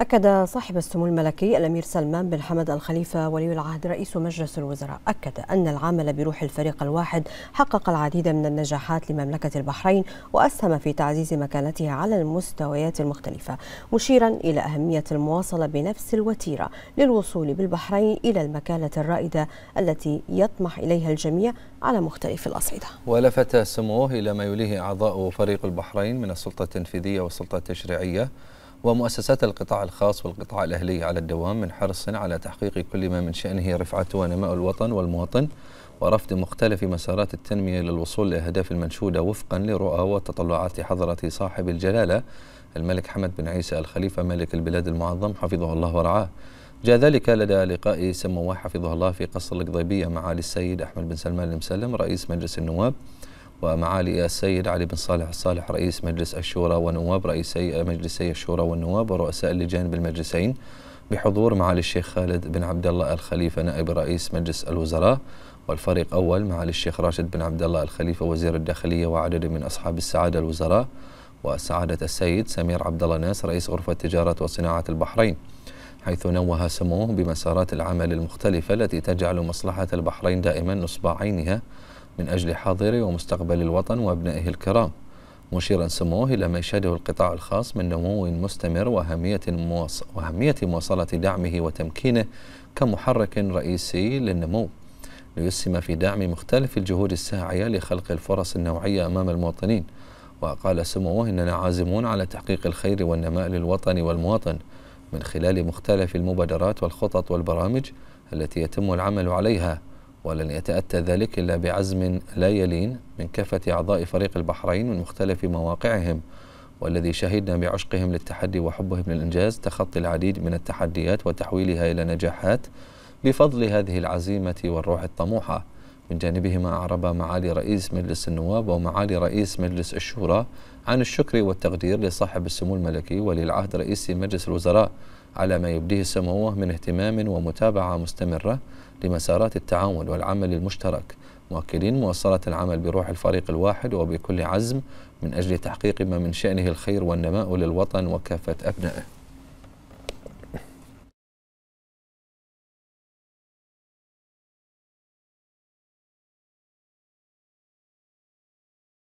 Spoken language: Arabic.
أكد صاحب السمو الملكي الأمير سلمان بن حمد الخليفة ولي العهد رئيس مجلس الوزراء أكد أن العمل بروح الفريق الواحد حقق العديد من النجاحات لمملكة البحرين وأسهم في تعزيز مكانتها على المستويات المختلفة مشيرا إلى أهمية المواصلة بنفس الوتيرة للوصول بالبحرين إلى المكانة الرائدة التي يطمح إليها الجميع على مختلف الأصعدة ولفت سموه إلى ما يليه أعضاء فريق البحرين من السلطة التنفيذية والسلطة التشريعية ومؤسسات القطاع الخاص والقطاع الأهلي على الدوام من حرص على تحقيق كل ما من شأنه رفعة ونماء الوطن والمواطن ورفض مختلف مسارات التنمية للوصول لأهداف المنشودة وفقا لرؤى وتطلعات حضرة صاحب الجلالة الملك حمد بن عيسى الخليفة ملك البلاد المعظم حفظه الله ورعاه جاء ذلك لدى لقاء سموه حفظه الله في قصر القضيبية مع السيد أحمد بن سلمان المسلم رئيس مجلس النواب ومعالي السيد علي بن صالح الصالح رئيس مجلس الشورى ونواب رئيسي مجلسي الشورى والنواب ورؤساء اللجان بالمجلسين بحضور معالي الشيخ خالد بن عبد الله الخليفة نائب رئيس مجلس الوزراء والفريق أول معالي الشيخ راشد بن عبد الله الخليفة وزير الداخلية وعدد من أصحاب السعادة الوزراء وسعادة السيد سمير عبد الله ناس رئيس غرفة تجارة وصناعة البحرين حيث نوه سموه بمسارات العمل المختلفة التي تجعل مصلحة البحرين دائما نصب عينها من أجل حاضر ومستقبل الوطن وأبنائه الكرام مشيرا سموه إلى ما يشهده القطاع الخاص من نمو مستمر وأهمية, مواص... وأهمية مواصلة دعمه وتمكينه كمحرك رئيسي للنمو ليسهم في دعم مختلف الجهود الساعية لخلق الفرص النوعية أمام المواطنين وقال سموه إننا عازمون على تحقيق الخير والنماء للوطن والمواطن من خلال مختلف المبادرات والخطط والبرامج التي يتم العمل عليها ولن يتأتى ذلك إلا بعزم لا يلين من كافة أعضاء فريق البحرين من مختلف مواقعهم والذي شهدنا بعشقهم للتحدي وحبهم للإنجاز تخطي العديد من التحديات وتحويلها إلى نجاحات بفضل هذه العزيمة والروح الطموحة من جانبهما أعرب معالي رئيس مجلس النواب ومعالي رئيس مجلس الشورى عن الشكر والتقدير لصاحب السمو الملكي ولي العهد رئيس مجلس الوزراء على ما يبديه سموه من اهتمام ومتابعة مستمرة لمسارات التعاون والعمل المشترك مؤكدين مواصلة العمل بروح الفريق الواحد وبكل عزم من أجل تحقيق ما من شأنه الخير والنماء للوطن وكافة أبنائه